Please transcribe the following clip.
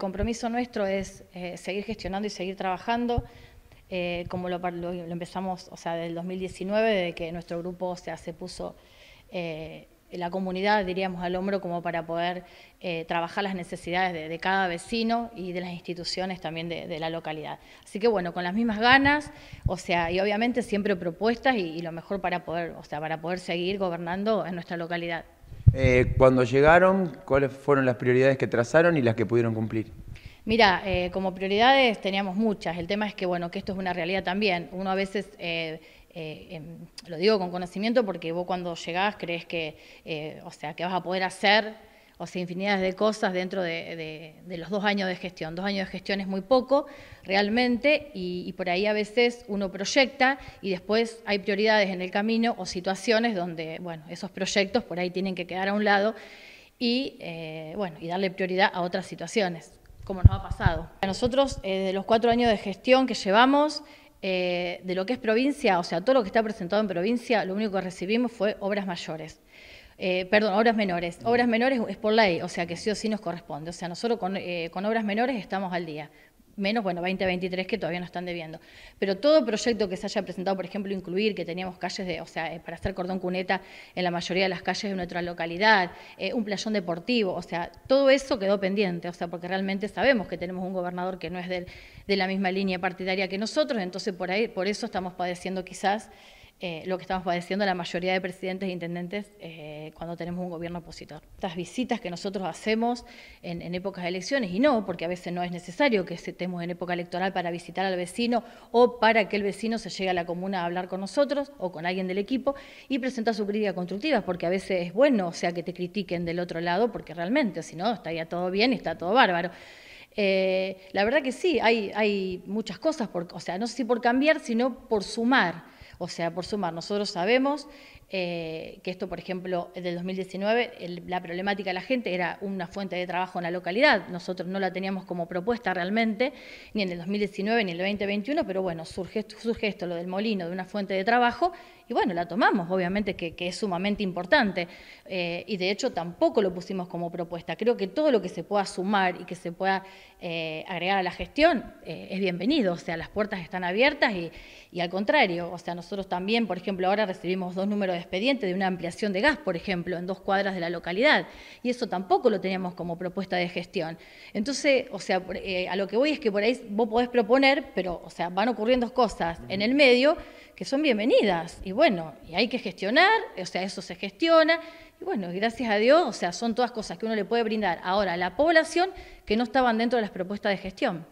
El compromiso nuestro es eh, seguir gestionando y seguir trabajando, eh, como lo, empezamos, o sea, del 2019, de que nuestro grupo se puso eh, la comunidad, diríamos, al hombro como para poder trabajar las necesidades de, cada vecino y de las instituciones también de, la localidad. Así que bueno, con las mismas ganas, o sea, y obviamente siempre propuestas y, y lo mejor para poder, o sea, para poder seguir gobernando en nuestra localidad. Eh, cuando llegaron, ¿cuáles fueron las prioridades que trazaron y las que pudieron cumplir? Mira, eh, como prioridades teníamos muchas. El tema es que, bueno, que esto es una realidad también. Uno a veces... Eh, em, lo digo con conocimiento porque vos cuando llegás crees que, o sea, que vas a poder hacer o sea, infinidades de cosas dentro de, los dos años de gestión. Dos años de gestión es muy poco, realmente, y, por ahí a veces uno proyecta y después hay prioridades en el camino o situaciones donde, bueno, esos proyectos por ahí tienen que quedar a un lado y, eh, bueno, y darle prioridad a otras situaciones, como nos ha pasado. A nosotros, eh, de los cuatro años de gestión que llevamos, eh, de lo que es provincia, o sea, todo lo que está presentado en provincia, lo único que recibimos fue obras mayores. Eh, perdón, obras menores. Obras menores es por ley, o sea que sí o sí nos corresponde. O sea, nosotros con, eh, obras menores estamos al día menos, bueno, 2023 que todavía no están debiendo. Pero todo proyecto que se haya presentado, por ejemplo, incluir que teníamos calles de, o sea, eh, para hacer cordón cuneta en la mayoría de las calles de nuestra localidad, un playón deportivo, o sea, todo eso quedó pendiente, o sea, porque realmente sabemos que tenemos un gobernador que no es de la misma línea partidaria que nosotros, entonces por ahí, por eso estamos padeciendo quizás eh, lo que estamos padeciendo la mayoría de presidentes e intendentes eh, cuando tenemos un gobierno opositor. Estas visitas que nosotros hacemos en, épocas de elecciones, y no, porque a veces no es necesario que estemos en época electoral para visitar al vecino o para que el vecino se llegue a la comuna a hablar con nosotros o con alguien del equipo y presentar su crítica constructiva, porque a veces es bueno, o sea, que te critiquen del otro lado, porque realmente, si no, estaría todo bien está todo bárbaro. Eh, la verdad que sí, hay, muchas cosas, o sea, no sé si por cambiar, sino por sumar o sea, por sumar, nosotros sabemos eh, que esto, por ejemplo, del 2019, la problemática de la gente era una fuente de trabajo en la localidad. Nosotros no la teníamos como propuesta realmente, ni en el 2019 ni en el 2021, pero bueno, surge, surge esto, lo del molino, de una fuente de trabajo, y bueno, la tomamos, obviamente que, es sumamente importante, eh, y de hecho tampoco lo pusimos como propuesta. Creo que todo lo que se pueda sumar y que se pueda eh, agregar a la gestión eh, es bienvenido, o sea, las puertas están abiertas y, al contrario, o sea, nosotros también, por ejemplo, ahora recibimos dos números de expediente de una ampliación de gas, por ejemplo, en dos cuadras de la localidad, y eso tampoco lo teníamos como propuesta de gestión. Entonces, o sea, a lo que voy es que por ahí vos podés proponer, pero, o sea, van ocurriendo cosas en el medio que son bienvenidas bueno, y hay que gestionar, o sea, eso se gestiona, y bueno, gracias a Dios, o sea, son todas cosas que uno le puede brindar ahora a la población que no estaban dentro de las propuestas de gestión.